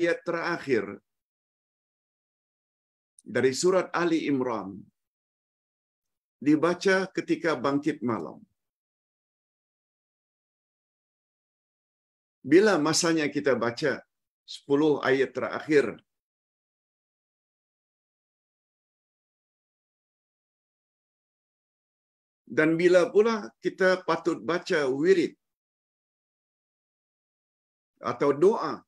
ayat terakhir dari surat Ali Imran dibaca ketika bangkit malam. Bila masanya kita baca 10 ayat terakhir dan bila pula kita patut baca wirid atau doa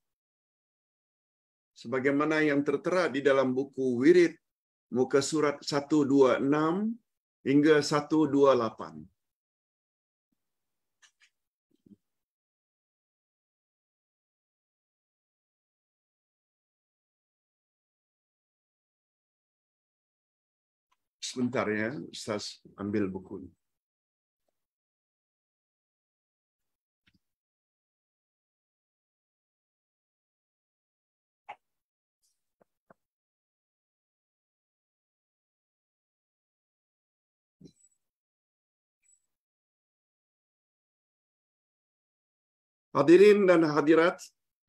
sebagaimana yang tertera di dalam buku Wirid muka surat 126 hingga 128. Sebentar ya, Ustaz ambil bukunya. Hadirin dan hadirat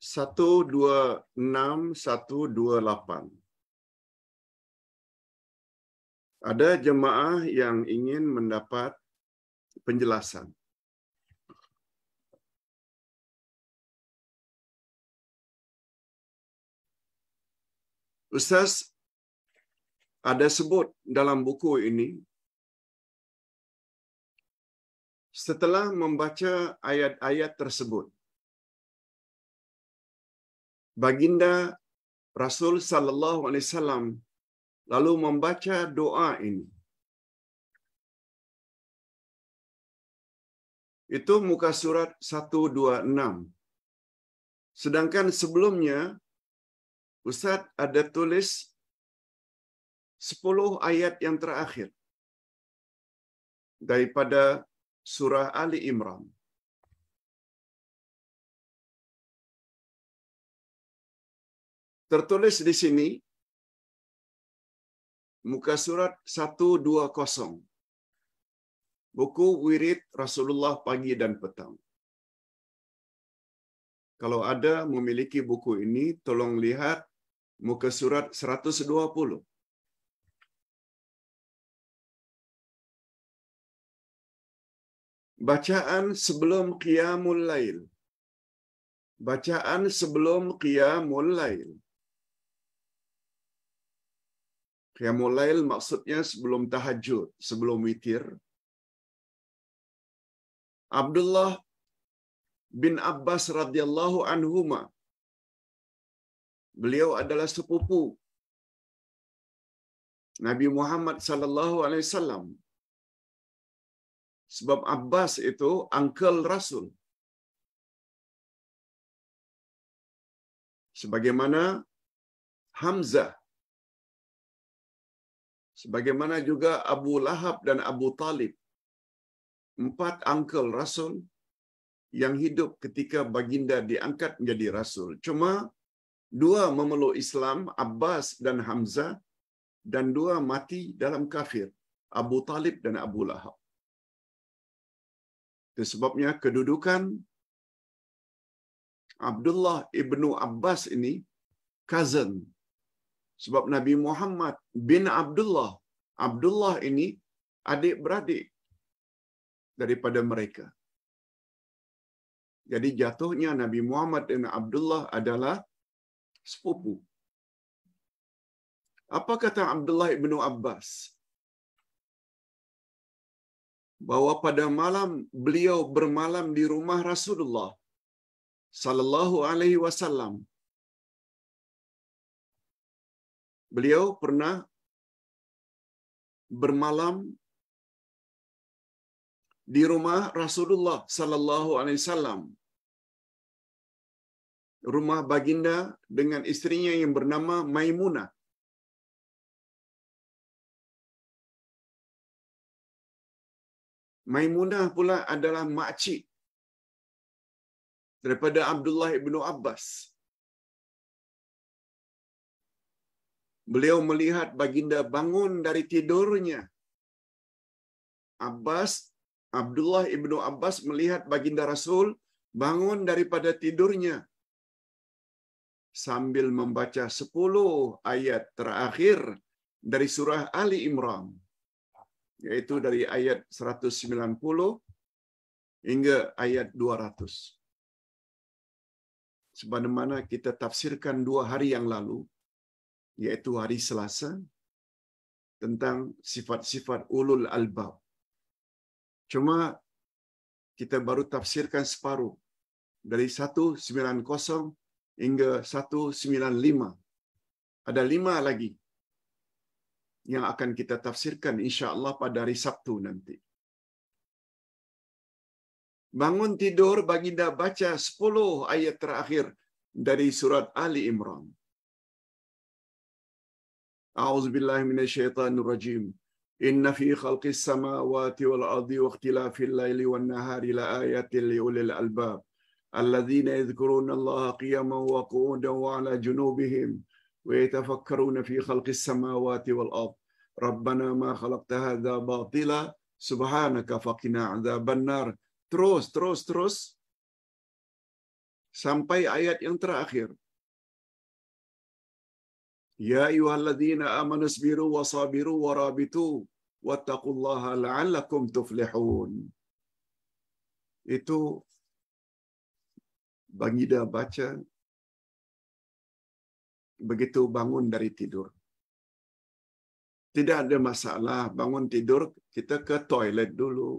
126128. Ada jemaah yang ingin mendapat penjelasan. Ustaz ada sebut dalam buku ini setelah membaca ayat-ayat tersebut baginda Rasul sallallahu alaihi wasallam lalu membaca doa ini. Itu muka surat 126. Sedangkan sebelumnya Ustaz ada tulis 10 ayat yang terakhir daripada surah Ali Imran. Tertulis di sini muka surat 120. Buku wirid Rasulullah pagi dan petang. Kalau ada memiliki buku ini, tolong lihat muka surat 120. Bacaan sebelum Qiyamul Lail. Bacaan sebelum Qiyamul Lail. Qiyamul maksudnya sebelum tahajud, sebelum witir. Abdullah bin Abbas radhiyallahu anhuma beliau adalah sepupu Nabi Muhammad sallallahu alaihi wasallam. Sebab Abbas itu uncle Rasul. Sebagaimana Hamzah Sebagaimana juga Abu Lahab dan Abu Talib. Empat uncle Rasul yang hidup ketika baginda diangkat menjadi Rasul. Cuma dua memeluk Islam, Abbas dan Hamzah, dan dua mati dalam kafir, Abu Talib dan Abu Lahab. Itu sebabnya kedudukan Abdullah ibnu Abbas ini cousin Sebab Nabi Muhammad bin Abdullah, Abdullah ini adik-beradik daripada mereka. Jadi jatuhnya Nabi Muhammad bin Abdullah adalah sepupu. Apa kata Abdullah bin Abbas? Bahwa pada malam beliau bermalam di rumah Rasulullah sallallahu alaihi wasallam Beliau pernah bermalam di rumah Rasulullah sallallahu alaihi wasallam. Rumah baginda dengan istrinya yang bernama Maimunah. Maimunah pula adalah makcik daripada Abdullah ibnu Abbas. Beliau melihat baginda bangun dari tidurnya. Abbas, Abdullah ibnu Abbas melihat baginda Rasul bangun daripada tidurnya sambil membaca 10 ayat terakhir dari surah Ali Imran yaitu dari ayat 190 hingga ayat 200 sebagaimana kita tafsirkan dua hari yang lalu yaitu hari Selasa tentang sifat-sifat ulul albab. Cuma kita baru tafsirkan separuh dari 190 hingga 195. Ada lima lagi yang akan kita tafsirkan insya-Allah pada hari Sabtu nanti. Bangun tidur baginda baca 10 ayat terakhir dari surat Ali Imran. أعوذ بالله من الشيطان الرجيم إن في خلق السماوات والأرض واختلاف الليل والنهار لآيات لأولي الألباب الذين يذكرون الله قياما وقعودا وعلى جنوبهم ويتفكرون في خلق السماوات والأرض ربنا ما خلقت هذا باطلا سبحانك فقنا عذاب النار تروس تروس تروس sampai ayat yang terakhir يا أيها الذين آمنوا اصبروا وصابروا ورابطوا واتقوا الله لعلكم تفلحون itu Bang Ida baca begitu bangun dari tidur. Tidak ada masalah bangun tidur kita ke toilet dulu.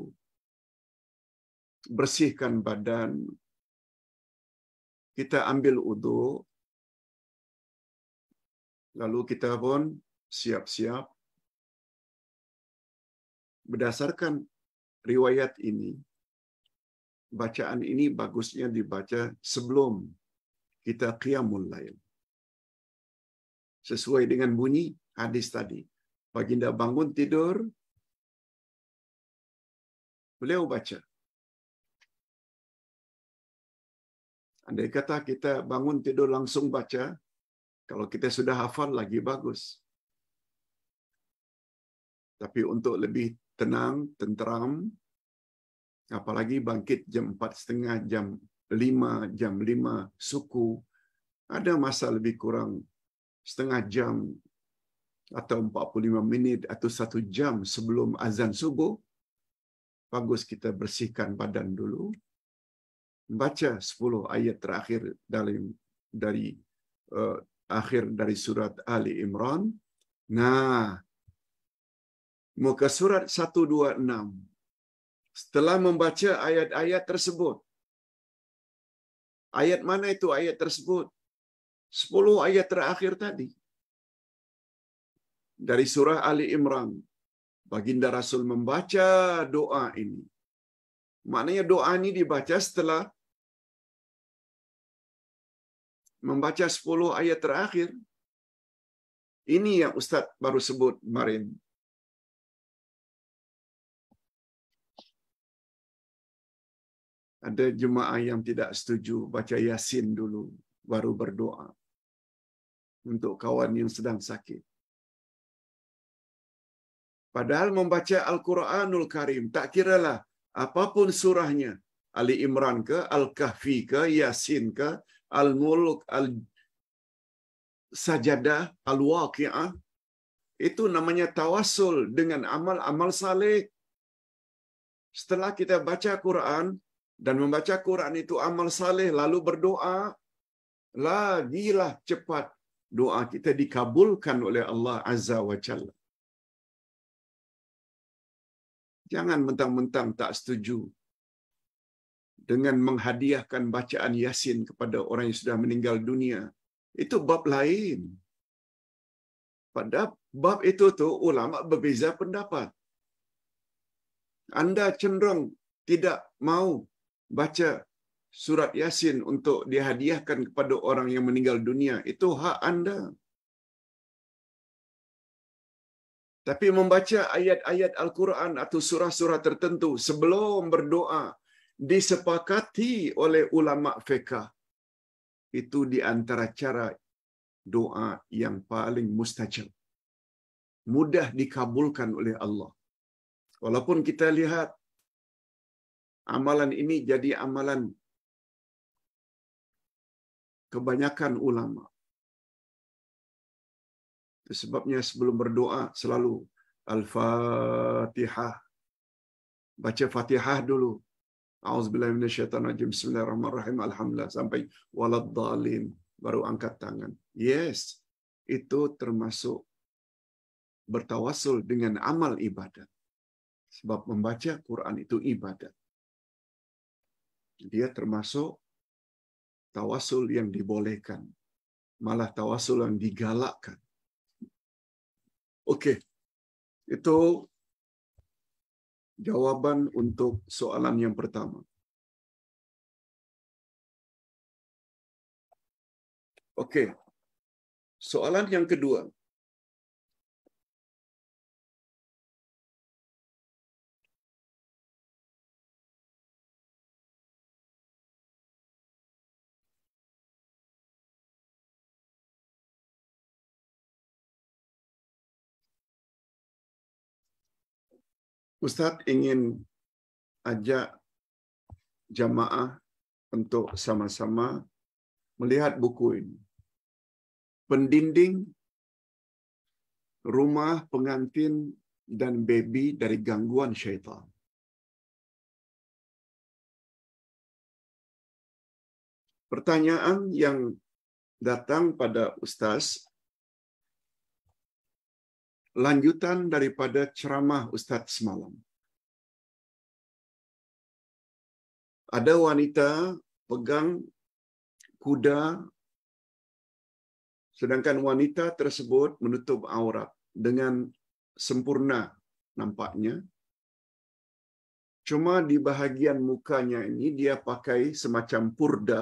Bersihkan badan. Kita ambil udhu, Lalu kita pun siap-siap berdasarkan riwayat ini bacaan ini bagusnya dibaca sebelum kita qiyamul lail. Sesuai dengan bunyi hadis tadi. Baginda bangun tidur, beliau baca. Andai kata kita bangun tidur langsung baca, kalau kita sudah hafal lagi bagus. Tapi untuk lebih tenang, tenteram, apalagi bangkit jam empat setengah, jam lima, jam lima, suku, ada masa lebih kurang setengah jam atau 45 minit atau satu jam sebelum azan subuh, bagus kita bersihkan badan dulu. Baca 10 ayat terakhir dari dari uh, eh, akhir dari surat Ali Imran. Nah, muka surat 126. Setelah membaca ayat-ayat tersebut. Ayat mana itu ayat tersebut? 10 ayat terakhir tadi. Dari surah Ali Imran. Baginda Rasul membaca doa ini. Maknanya doa ini dibaca setelah membaca 10 ayat terakhir. Ini yang Ustadz baru sebut kemarin. Ada jemaah yang tidak setuju baca Yasin dulu, baru berdoa untuk kawan yang sedang sakit. Padahal membaca Al-Quranul Karim, tak kiralah apapun surahnya, Ali Imran ke, Al-Kahfi ke, Yasin ke, al-mulk, al-sajadah, al-waqi'ah, itu namanya tawasul dengan amal-amal saleh. Setelah kita baca Quran dan membaca Quran itu amal saleh lalu berdoa, lagilah cepat doa kita dikabulkan oleh Allah Azza wa Jalla. Jangan mentang-mentang tak setuju dengan menghadiahkan bacaan Yasin kepada orang yang sudah meninggal dunia. Itu bab lain. Pada bab itu tu ulama berbeza pendapat. Anda cenderung tidak mau baca surat Yasin untuk dihadiahkan kepada orang yang meninggal dunia. Itu hak anda. Tapi membaca ayat-ayat Al-Quran atau surah-surah tertentu sebelum berdoa disepakati oleh ulama fiqh itu di antara cara doa yang paling mustajab mudah dikabulkan oleh Allah walaupun kita lihat amalan ini jadi amalan kebanyakan ulama sebabnya sebelum berdoa selalu al-fatihah baca fatihah dulu Auzubillahi minasyaitonirrajim. Bismillahirrahmanirrahim. Alhamdulillah sampai walad baru angkat tangan. Yes, itu termasuk bertawasul dengan amal ibadat. Sebab membaca Quran itu ibadat. Dia termasuk tawasul yang dibolehkan. Malah tawasul yang digalakkan. Oke. Okay. Itu jawaban untuk soalan yang pertama. Oke. Soalan yang kedua. Ustadz ingin ajak jamaah untuk sama-sama melihat buku ini. Pendinding rumah pengantin dan baby dari gangguan syaitan. Pertanyaan yang datang pada Ustaz lanjutan daripada ceramah Ustadz semalam. Ada wanita pegang kuda, sedangkan wanita tersebut menutup aurat dengan sempurna nampaknya. Cuma di bahagian mukanya ini dia pakai semacam purda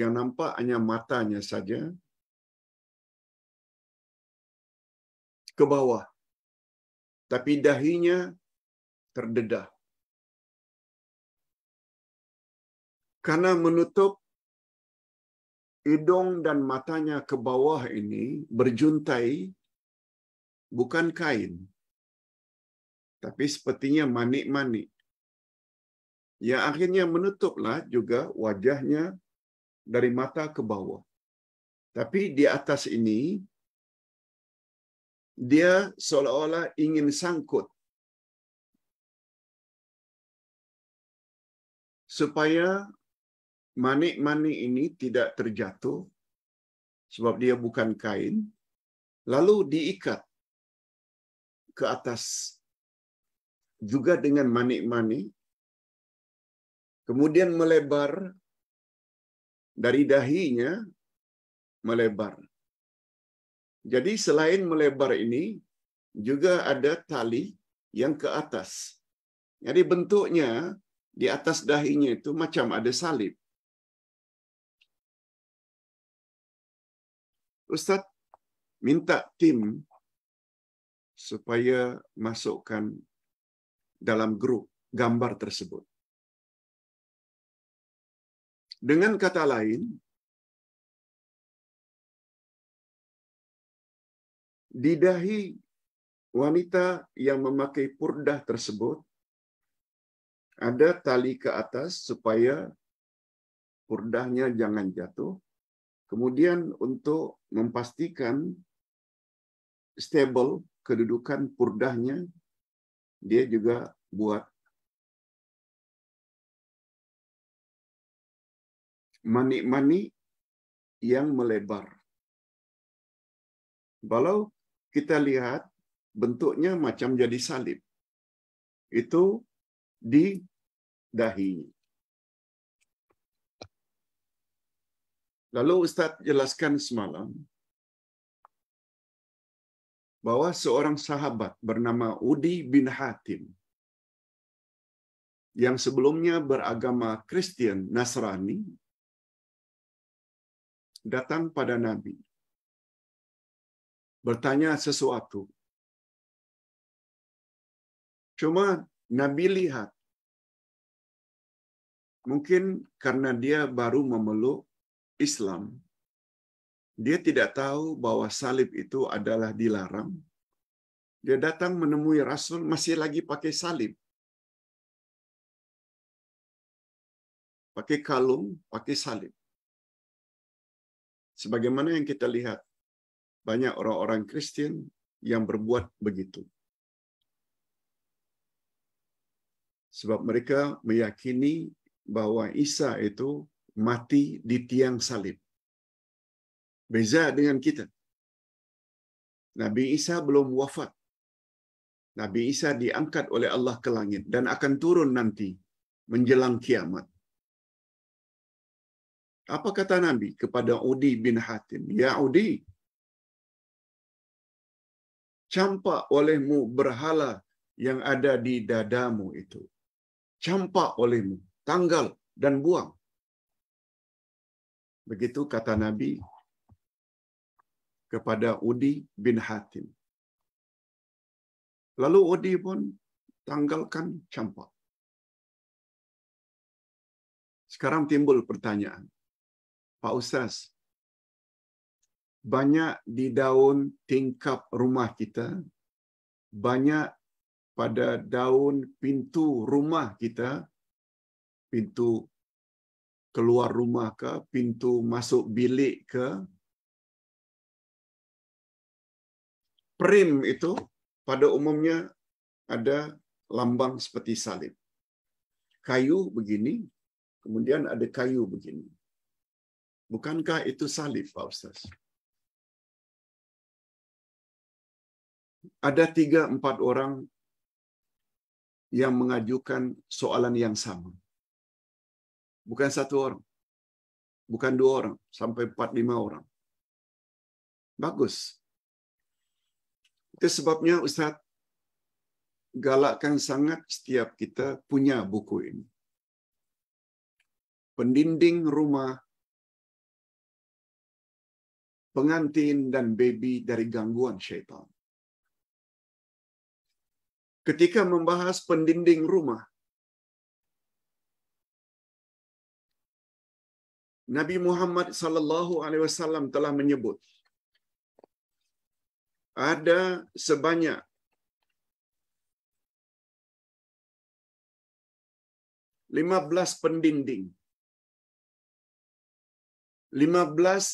yang nampak hanya matanya saja ke bawah. Tapi dahinya terdedah. Karena menutup hidung dan matanya ke bawah ini berjuntai bukan kain. Tapi sepertinya manik-manik. Ya akhirnya menutuplah juga wajahnya dari mata ke bawah. Tapi di atas ini dia seolah-olah ingin sangkut supaya manik-manik ini tidak terjatuh sebab dia bukan kain lalu diikat ke atas juga dengan manik-manik kemudian melebar dari dahinya melebar jadi selain melebar ini juga ada tali yang ke atas. Jadi bentuknya di atas dahinya itu macam ada salib. Ustaz minta tim supaya masukkan dalam grup gambar tersebut. Dengan kata lain, Di dahi wanita yang memakai purdah tersebut ada tali ke atas supaya purdahnya jangan jatuh. Kemudian untuk memastikan stable kedudukan purdahnya, dia juga buat manik-manik yang melebar. Walau kita lihat bentuknya macam jadi salib. Itu di dahinya. Lalu Ustadz jelaskan semalam bahwa seorang sahabat bernama Udi bin Hatim yang sebelumnya beragama Kristen Nasrani datang pada Nabi bertanya sesuatu. Cuma Nabi lihat, mungkin karena dia baru memeluk Islam, dia tidak tahu bahwa salib itu adalah dilarang. Dia datang menemui Rasul masih lagi pakai salib. Pakai kalung, pakai salib. Sebagaimana yang kita lihat banyak orang-orang Kristen yang berbuat begitu. Sebab mereka meyakini bahwa Isa itu mati di tiang salib. Beza dengan kita. Nabi Isa belum wafat. Nabi Isa diangkat oleh Allah ke langit dan akan turun nanti menjelang kiamat. Apa kata Nabi kepada Udi bin Hatim? Ya Udi, Campak olehmu berhala yang ada di dadamu itu. Campak olehmu, tanggal dan buang. Begitu kata Nabi kepada Udi bin Hatim. Lalu Udi pun tanggalkan campak. Sekarang timbul pertanyaan. Pak Ustaz, banyak di daun tingkap rumah kita, banyak pada daun pintu rumah kita, pintu keluar rumah ke, pintu masuk bilik ke. Prim itu pada umumnya ada lambang seperti salib. Kayu begini, kemudian ada kayu begini. Bukankah itu salib, Pak Ustaz? ada tiga empat orang yang mengajukan soalan yang sama. Bukan satu orang. Bukan dua orang. Sampai empat lima orang. Bagus. Itu sebabnya Ustaz galakkan sangat setiap kita punya buku ini. Pendinding rumah pengantin dan baby dari gangguan syaitan ketika membahas pendinding rumah. Nabi Muhammad sallallahu alaihi wasallam telah menyebut ada sebanyak lima belas pendinding, lima belas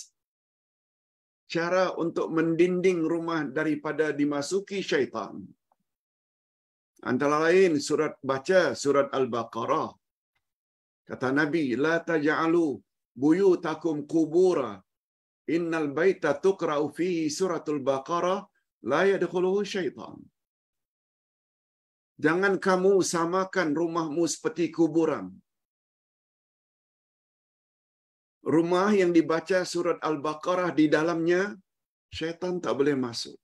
cara untuk mendinding rumah daripada dimasuki syaitan. Antara lain surat baca surat Al-Baqarah. Kata Nabi, la taj'alu buyutakum qubura. Innal baita tuqra'u fihi suratul Baqarah la yadkhuluhu syaitan. Jangan kamu samakan rumahmu seperti kuburan. Rumah yang dibaca surat Al-Baqarah di dalamnya, syaitan tak boleh masuk.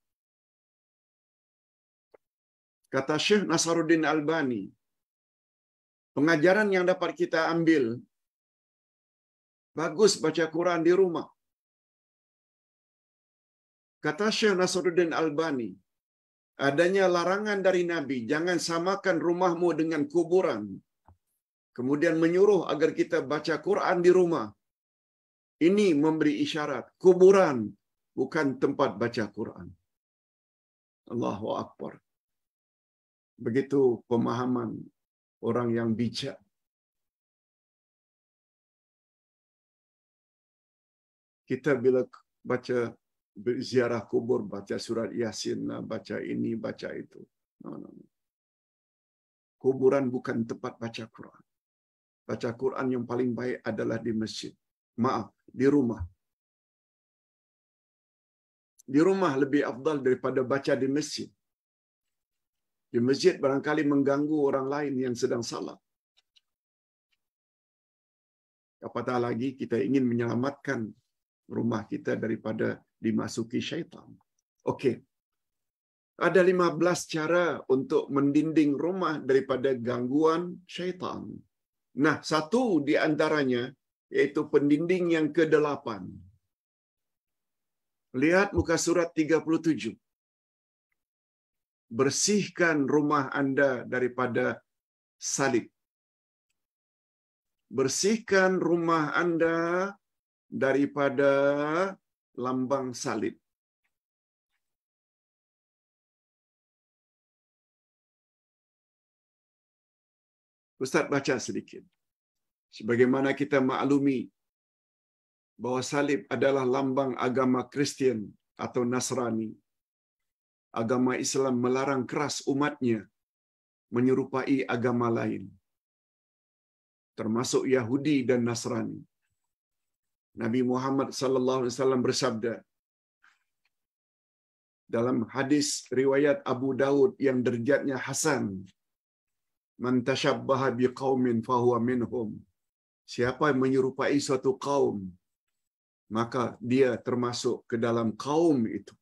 Kata Syekh Nasaruddin Albani, pengajaran yang dapat kita ambil, bagus baca Quran di rumah. Kata Syekh Nasaruddin Albani, adanya larangan dari Nabi, jangan samakan rumahmu dengan kuburan. Kemudian menyuruh agar kita baca Quran di rumah. Ini memberi isyarat, kuburan bukan tempat baca Quran. Allahu Akbar. Begitu pemahaman orang yang bijak. Kita bila baca ziarah kubur, baca surat Yasin, nah, baca ini, baca itu. No, no, no. Kuburan bukan tempat baca Quran. Baca Quran yang paling baik adalah di masjid. Maaf, di rumah. Di rumah lebih afdal daripada baca di masjid di masjid barangkali mengganggu orang lain yang sedang salat. Apatah lagi kita ingin menyelamatkan rumah kita daripada dimasuki syaitan. Oke, Ada 15 cara untuk mendinding rumah daripada gangguan syaitan. Nah, satu di antaranya yaitu pendinding yang kedelapan. Lihat muka surat 37 bersihkan rumah Anda daripada salib. Bersihkan rumah Anda daripada lambang salib. Ustaz baca sedikit. Sebagaimana kita maklumi bahwa salib adalah lambang agama Kristen atau Nasrani agama Islam melarang keras umatnya menyerupai agama lain, termasuk Yahudi dan Nasrani. Nabi Muhammad SAW bersabda dalam hadis riwayat Abu Daud yang derjatnya hasan, "Man tashabbaha biqaumin fahuwa minhum." Siapa yang menyerupai suatu kaum, maka dia termasuk ke dalam kaum itu.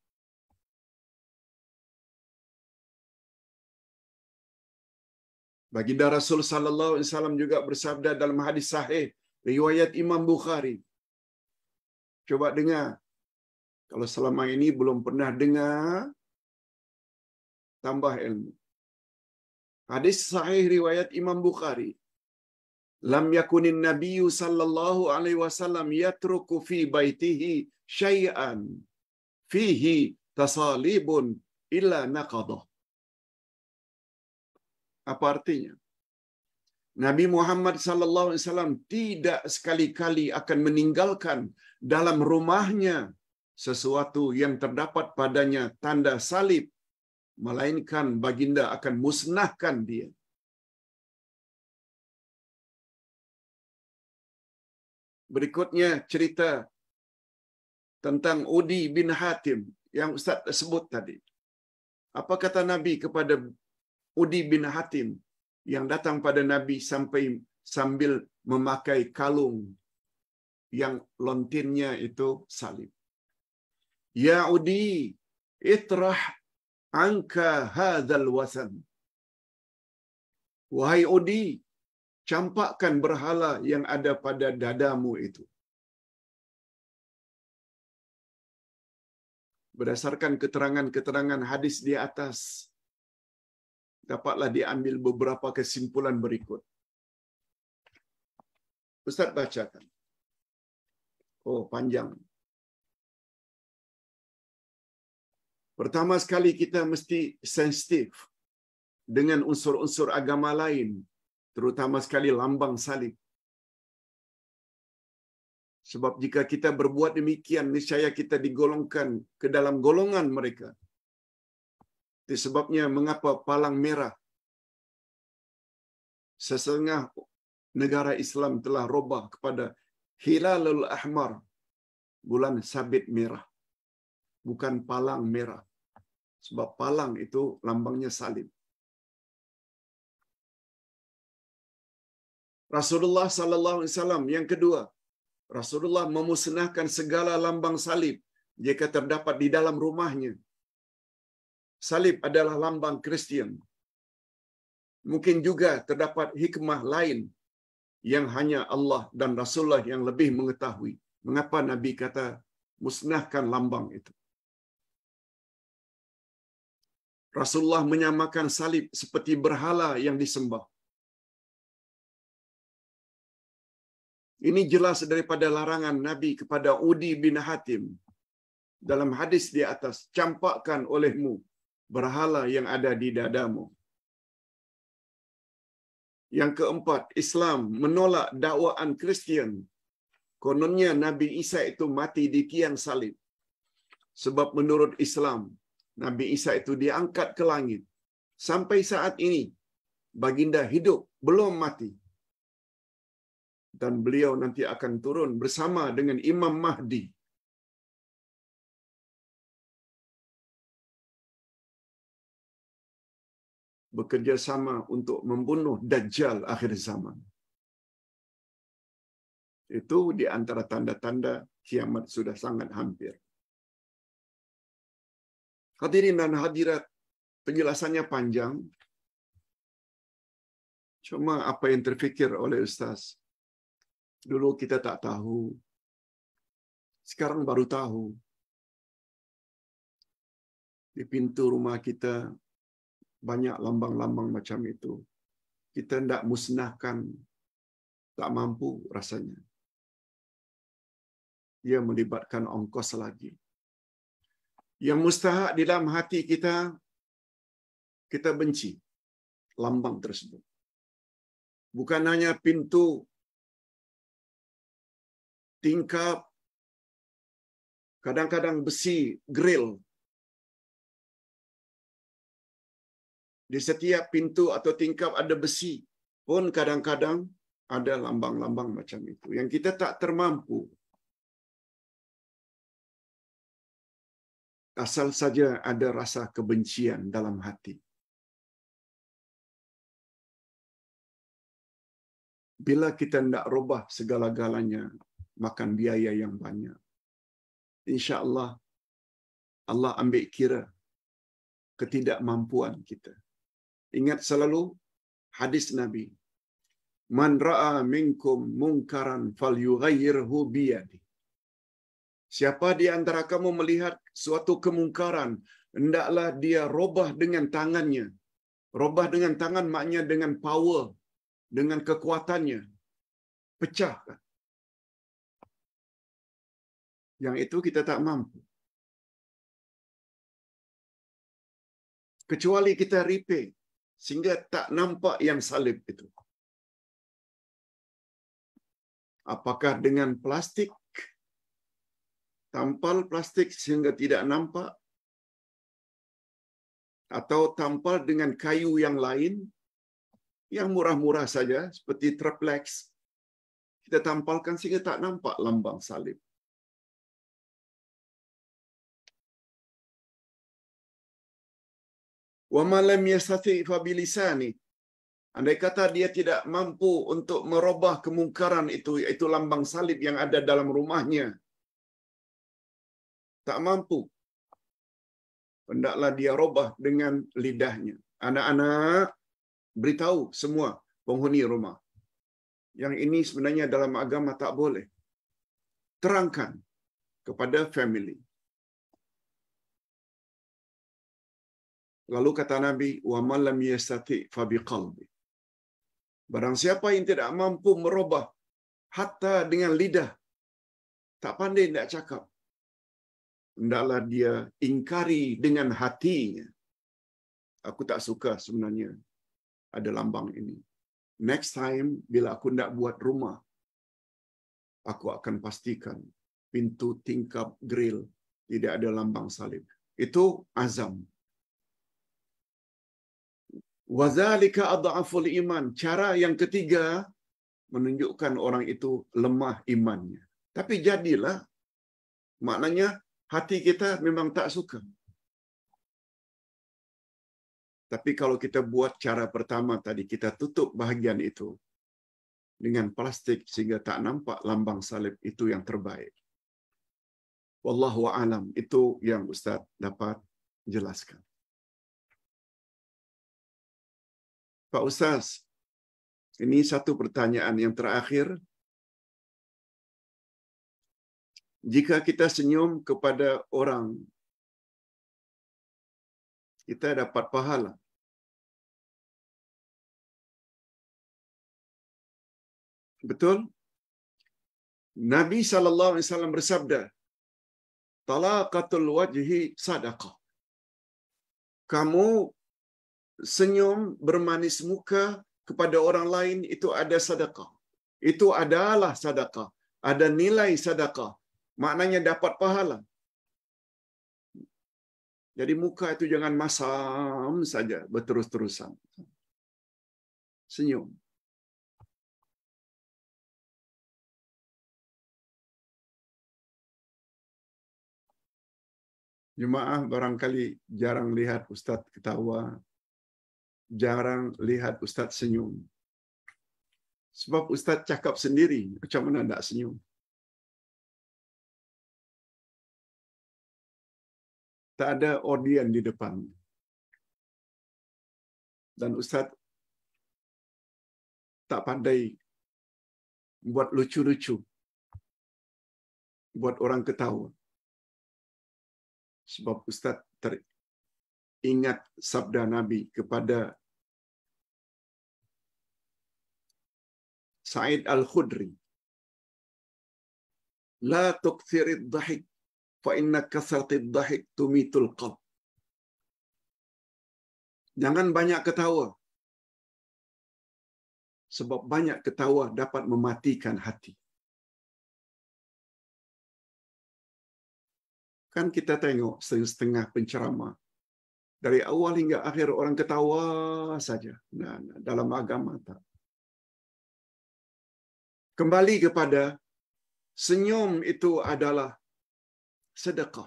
Baginda Rasul sallallahu alaihi wasallam juga bersabda dalam hadis sahih riwayat Imam Bukhari. Coba dengar. Kalau selama ini belum pernah dengar, tambah ilmu. Hadis sahih riwayat Imam Bukhari. Lam yakunin nabiyyu sallallahu alaihi wasallam yatruku fi baitihi syai'an fihi tasalibun illa naqadah. Apa artinya? Nabi Muhammad saw tidak sekali-kali akan meninggalkan dalam rumahnya sesuatu yang terdapat padanya tanda salib melainkan baginda akan musnahkan dia. Berikutnya cerita tentang Udi bin Hatim yang Ustaz sebut tadi. Apa kata Nabi kepada Udi bin Hatim yang datang pada Nabi sampai sambil memakai kalung yang lontinnya itu salib. Ya Udi, itrah angka hadzal wasan. Wahai Udi, campakkan berhala yang ada pada dadamu itu. Berdasarkan keterangan-keterangan hadis di atas, dapatlah diambil beberapa kesimpulan berikut. Ustaz bacakan. Oh, panjang. Pertama sekali kita mesti sensitif dengan unsur-unsur agama lain, terutama sekali lambang salib. Sebab jika kita berbuat demikian, niscaya kita digolongkan ke dalam golongan mereka. Itu sebabnya mengapa palang merah sesengah negara Islam telah robah kepada Hilalul Ahmar, bulan sabit merah. Bukan palang merah. Sebab palang itu lambangnya salib. Rasulullah sallallahu alaihi wasallam yang kedua, Rasulullah memusnahkan segala lambang salib jika terdapat di dalam rumahnya salib adalah lambang Kristen. Mungkin juga terdapat hikmah lain yang hanya Allah dan Rasulullah yang lebih mengetahui. Mengapa Nabi kata musnahkan lambang itu? Rasulullah menyamakan salib seperti berhala yang disembah. Ini jelas daripada larangan Nabi kepada Udi bin Hatim. Dalam hadis di atas, campakkan olehmu berhala yang ada di dadamu. Yang keempat, Islam menolak dakwaan Kristian. Kononnya Nabi Isa itu mati di tiang salib. Sebab menurut Islam, Nabi Isa itu diangkat ke langit. Sampai saat ini, baginda hidup, belum mati. Dan beliau nanti akan turun bersama dengan Imam Mahdi Bekerja sama untuk membunuh Dajjal akhir zaman. Itu di antara tanda-tanda kiamat sudah sangat hampir. Hadirin dan hadirat, penjelasannya panjang. Cuma apa yang terfikir oleh Ustaz. Dulu kita tak tahu. Sekarang baru tahu. Di pintu rumah kita banyak lambang-lambang macam itu. Kita tidak musnahkan, tak mampu rasanya. Ia melibatkan ongkos lagi. Yang mustahak di dalam hati kita, kita benci lambang tersebut. Bukan hanya pintu, tingkap, kadang-kadang besi, grill Di setiap pintu atau tingkap ada besi. Pun kadang-kadang ada lambang-lambang macam itu. Yang kita tak termampu. Asal saja ada rasa kebencian dalam hati. Bila kita tidak rubah segala-galanya, makan biaya yang banyak. Insya Allah, Allah ambil kira ketidakmampuan kita. ingat selalu hadis Nabi. Man ra'a minkum munkaran fal yughayyirhu biyadi. Siapa di antara kamu melihat suatu kemungkaran, hendaklah dia robah dengan tangannya. Robah dengan tangan maknya dengan power, dengan kekuatannya. Pecah. Yang itu kita tak mampu. Kecuali kita repay, sehingga tak nampak yang salib itu. Apakah dengan plastik? Tampal plastik sehingga tidak nampak? Atau tampal dengan kayu yang lain yang murah-murah saja seperti triplex kita tampalkan sehingga tak nampak lambang salib. Wamalam yastati fabilisani. Andai kata dia tidak mampu untuk merubah kemungkaran itu, itu lambang salib yang ada dalam rumahnya. Tak mampu. Hendaklah dia robah dengan lidahnya. Anak-anak, beritahu semua penghuni rumah. Yang ini sebenarnya dalam agama tak boleh. Terangkan kepada family. Lalu kata Nabi, "Wa yastati fa biqalbi." Barang siapa yang tidak mampu merubah hatta dengan lidah, tak pandai tidak cakap, hendaklah dia ingkari dengan hatinya. Aku tak suka sebenarnya ada lambang ini. Next time bila aku tidak buat rumah, aku akan pastikan pintu tingkap grill tidak ada lambang salib. Itu azam. Wazalika adhaful iman. Cara yang ketiga menunjukkan orang itu lemah imannya. Tapi jadilah maknanya hati kita memang tak suka. Tapi kalau kita buat cara pertama tadi kita tutup bahagian itu dengan plastik sehingga tak nampak lambang salib itu yang terbaik. Wallahu alam itu yang Ustaz dapat jelaskan. Pak Ustaz, ini satu pertanyaan yang terakhir. Jika kita senyum kepada orang, kita dapat pahala. Betul? Nabi saw bersabda, "Talaqatul wajhi sadaqah." Kamu senyum, bermanis muka kepada orang lain itu ada sedekah. Itu adalah sedekah. Ada nilai sedekah. Maknanya dapat pahala. Jadi muka itu jangan masam saja berterus-terusan. Senyum. Jemaah barangkali jarang lihat Ustadz ketawa, jarang lihat Ustadz senyum. Sebab Ustadz cakap sendiri, macam mana tidak senyum. Tak ada audien di depan. Dan Ustadz tak pandai buat lucu-lucu. Buat orang ketawa. Sebab Ustadz teringat sabda Nabi kepada Sa'id Al-Khudri. La tukthirid dahik, fa inna kasratid dahik tumitul qalb. Jangan banyak ketawa. Sebab banyak ketawa dapat mematikan hati. Kan kita tengok setengah pencerama Dari awal hingga akhir orang ketawa saja. Nah, nah dalam agama tak. Kembali kepada senyum itu adalah sedekah.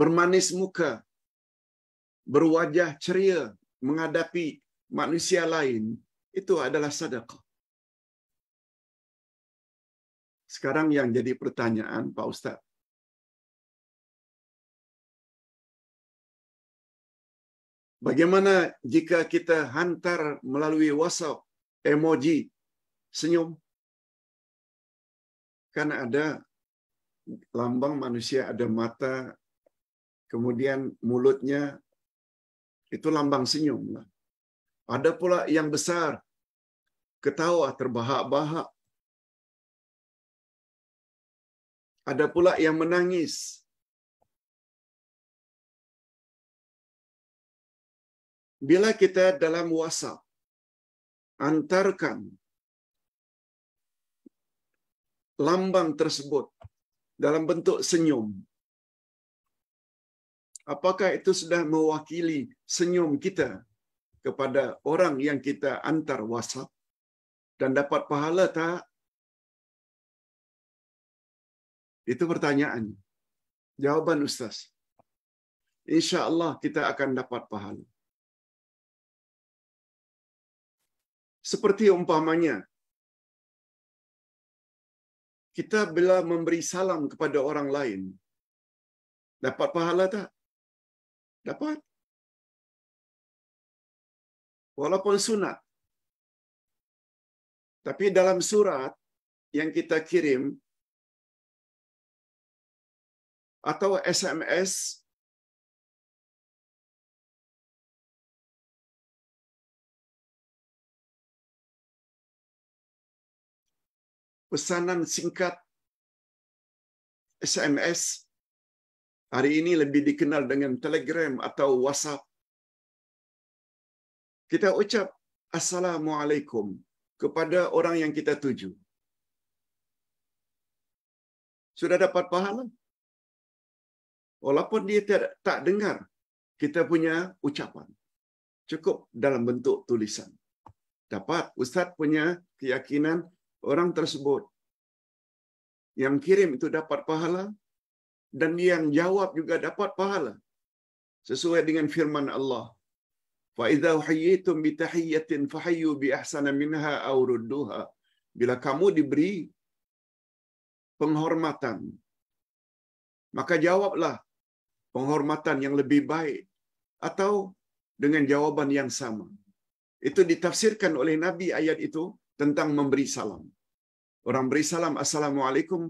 Bermanis muka, berwajah ceria menghadapi manusia lain itu adalah sedekah. Sekarang yang jadi pertanyaan Pak Ustaz. Bagaimana jika kita hantar melalui WhatsApp emoji senyum? kan ada lambang manusia, ada mata, kemudian mulutnya, itu lambang senyum. Ada pula yang besar, ketawa, terbahak-bahak. Ada pula yang menangis. Bila kita dalam WhatsApp, antarkan lambang tersebut dalam bentuk senyum. Apakah itu sudah mewakili senyum kita kepada orang yang kita antar WhatsApp dan dapat pahala tak? Itu pertanyaan. Jawaban Ustaz. Insya Allah kita akan dapat pahala. Seperti umpamanya kita bila memberi salam kepada orang lain, dapat pahala tak? Dapat. Walaupun sunat. Tapi dalam surat yang kita kirim atau SMS pesanan singkat SMS hari ini lebih dikenal dengan Telegram atau WhatsApp. Kita ucap assalamualaikum kepada orang yang kita tuju. Sudah dapat pahala? Walaupun dia tak, tak dengar kita punya ucapan. Cukup dalam bentuk tulisan. Dapat Ustaz punya keyakinan orang tersebut yang kirim itu dapat pahala dan yang jawab juga dapat pahala sesuai dengan firman Allah fa idza hayyitum bi tahiyyatin fahayyu bi ahsana minha aw rudduha bila kamu diberi penghormatan maka jawablah penghormatan yang lebih baik atau dengan jawaban yang sama itu ditafsirkan oleh nabi ayat itu tentang memberi salam. Orang beri salam, Assalamualaikum.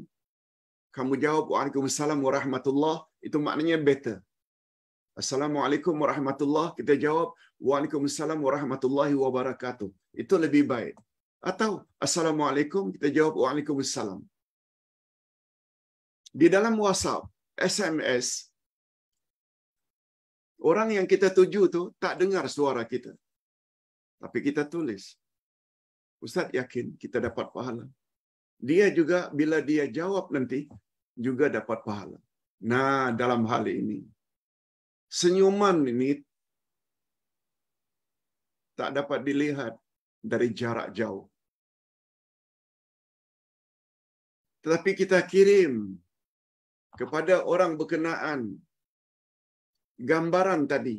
Kamu jawab, Waalaikumsalam warahmatullah. Itu maknanya better. Assalamualaikum warahmatullah. Kita jawab, Waalaikumsalam warahmatullahi wabarakatuh. Itu lebih baik. Atau, Assalamualaikum. Kita jawab, Waalaikumsalam. Di dalam WhatsApp, SMS, orang yang kita tuju tu tak dengar suara kita. Tapi kita tulis. Ustaz yakin kita dapat pahala. Dia juga bila dia jawab nanti juga dapat pahala. Nah, dalam hal ini senyuman ini tak dapat dilihat dari jarak jauh. Tetapi kita kirim kepada orang berkenaan gambaran tadi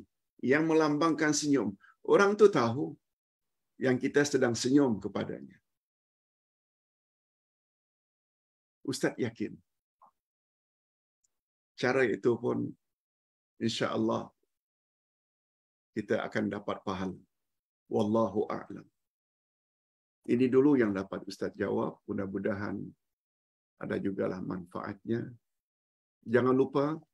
yang melambangkan senyum. Orang tu tahu yang kita sedang senyum kepadanya. Ustaz yakin cara itu pun insya Allah kita akan dapat pahala. Wallahu a'lam. Ini dulu yang dapat Ustaz jawab. Mudah-mudahan ada juga manfaatnya. Jangan lupa